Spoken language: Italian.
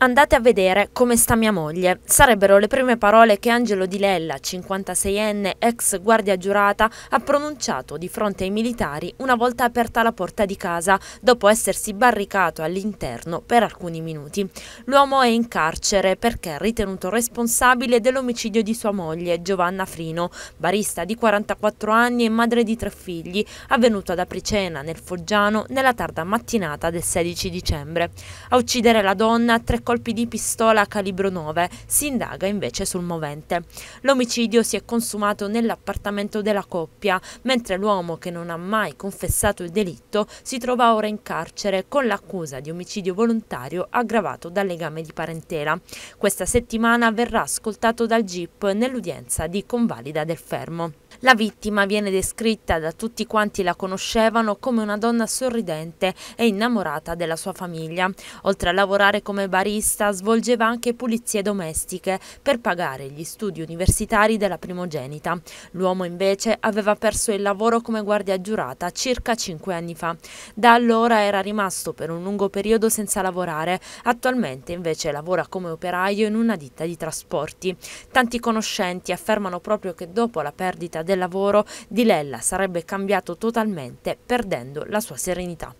Andate a vedere come sta mia moglie. Sarebbero le prime parole che Angelo Di Lella, 56enne, ex guardia giurata, ha pronunciato di fronte ai militari una volta aperta la porta di casa, dopo essersi barricato all'interno per alcuni minuti. L'uomo è in carcere perché è ritenuto responsabile dell'omicidio di sua moglie, Giovanna Frino, barista di 44 anni e madre di tre figli, avvenuto ad Apricena, nel Foggiano, nella tarda mattinata del 16 dicembre. A uccidere la donna, tre colpi di pistola calibro 9, si indaga invece sul movente. L'omicidio si è consumato nell'appartamento della coppia, mentre l'uomo che non ha mai confessato il delitto si trova ora in carcere con l'accusa di omicidio volontario aggravato dal legame di parentela. Questa settimana verrà ascoltato dal GIP nell'udienza di convalida del fermo. La vittima viene descritta da tutti quanti la conoscevano come una donna sorridente e innamorata della sua famiglia. Oltre a lavorare come barista, svolgeva anche pulizie domestiche per pagare gli studi universitari della primogenita. L'uomo invece aveva perso il lavoro come guardia giurata circa cinque anni fa. Da allora era rimasto per un lungo periodo senza lavorare, attualmente invece lavora come operaio in una ditta di trasporti. Tanti conoscenti affermano proprio che dopo la perdita del lavoro, Di Lella sarebbe cambiato totalmente perdendo la sua serenità.